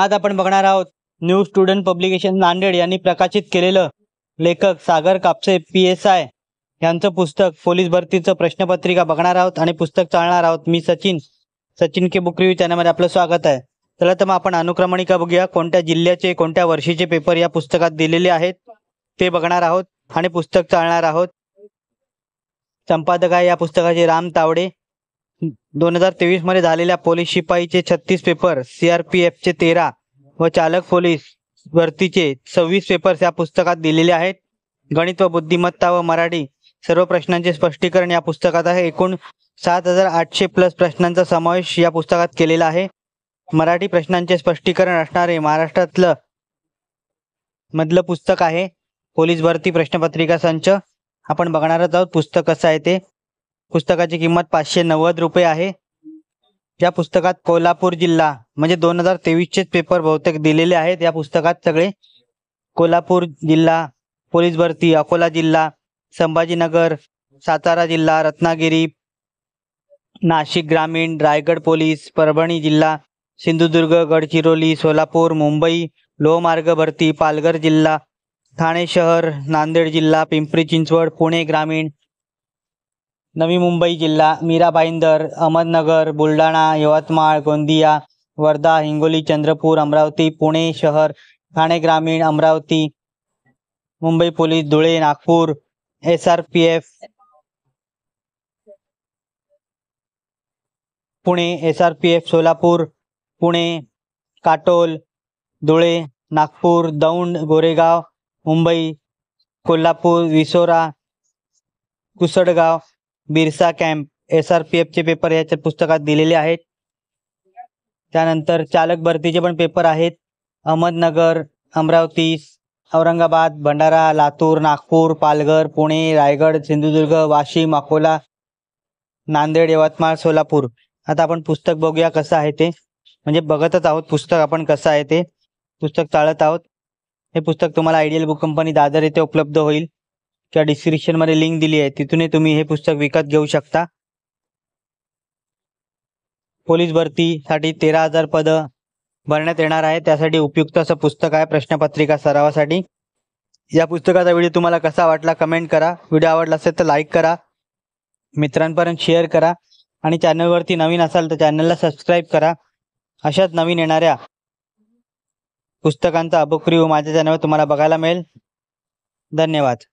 आज आपण बघणार आहोत न्यू स्टुडंट पब्लिकेशन नांदेड यांनी प्रकाशित केलेलं लेखक Sagar Kapse P S I यांचं पुस्तक पोलीस भरतीचं प्रश्नपत्रिका बघणार आहोत आणि पुस्तक चालणार आहोत मी Sachin Sachin K book review चॅनलमध्ये आपलं स्वागत आहे चला तर मग आपण अनुक्रमणिका बघूया कोणत्या जिल्ह्याचे कोणत्या वर्षीचे पेपर या पुस्तकात दिलेले आहेत ते बघणार आहोत आणि पुस्तक चालणार आहोत संपादक आहे या पुस्तकाचे राम तावडे दोन हजार तेवीस मध्ये झालेल्या पोलीस शिपाईचे छत्तीस पेपर सीआरपीएफचे तेरा व चालक पोलीस भरतीचे सव्वीस पेपर्स या पुस्तकात दिलेले आहेत गणित व बुद्धिमत्ता व मराठी सर्व प्रश्नांचे स्पष्टीकरण या पुस्तकात आहे एकूण सात हजार आठशे प्लस प्रश्नांचा समावेश या पुस्तकात केलेला आहे मराठी प्रश्नांचे स्पष्टीकरण असणारे महाराष्ट्रातलं मधलं पुस्तक आहे पोलीस भरती प्रश्नपत्रिका संच आपण बघणारच आहोत पुस्तक कसं आहे ते पुस्तकाची किंमत पाचशे नव्वद रुपये आहे या पुस्तकात कोल्हापूर जिल्हा म्हणजे दोन हजार तेवीसचेच पेपर बहुतेक दिलेले आहेत या पुस्तकात सगळे कोल्हापूर जिल्हा पोलीस भरती अकोला जिल्हा संभाजीनगर सातारा जिल्हा रत्नागिरी नाशिक ग्रामीण रायगड पोलीस परभणी जिल्हा सिंधुदुर्ग गडचिरोली सोलापूर मुंबई लोहमार्ग भरती पालघर जिल्हा ठाणे शहर नांदेड जिल्हा पिंपरी चिंचवड पुणे ग्रामीण नवी मुंबई जिल्हा मीरा भाईंदर अहमदनगर बुलढाणा यवतमाळ गोंदिया वर्धा हिंगोली चंद्रपूर अमरावती पुणे शहर ठाणे ग्रामीण Amravati Mumbai police Dhule Nagpur S R P F Pune S R P F Solapur Pune Katol Dhule Nagpur Daund Goregaon Mumbai Kolhapur Visora Kusadgaon Birsa camp S R P एफचे पेपर याच्या पुस्तकात दिलेले आहेत त्यानंतर चालक भरतीचे पण पेपर आहेत अहमदनगर अमरावती औरंगाबाद भंडारा लातूर नागपूर पालघर पुणे रायगड सिंधुदुर्ग वाशिम अकोला नांदेड यवतमाळ सोलापूर आता आपण पुस्तक बघूया कसं आहे ते म्हणजे बघतच आहोत पुस्तक आपण कसं आहे ते पुस्तक चाळत आहोत हे पुस्तक तुम्हाला आयडियल बुक कंपनी दादर येथे उपलब्ध होईल च्या डिस्क्रिप्शनमध्ये लिंक दिली आहे तिथूनही तुम्ही हे पुस्तक विकत घेऊ शकता पोलीस भरतीसाठी तेरा हजार पदं भरण्यात येणार आहे त्यासाठी उपयुक्त असं पुस्तक आहे प्रश्नपत्रिका सरावासाठी या पुस्तकाचा व्हिडिओ तुम्हाला कसा वाटला कमेंट करा व्हिडिओ आवडला असेल तर लाईक करा मित्रांपर्यंत शेअर करा आणि चॅनलवरती नवीन असाल तर चॅनलला सबस्क्राईब करा अशाच नवीन येणाऱ्या पुस्तकांचा अबोक्रिव माझ्या चॅनलवर तुम्हाला बघायला मिळेल धन्यवाद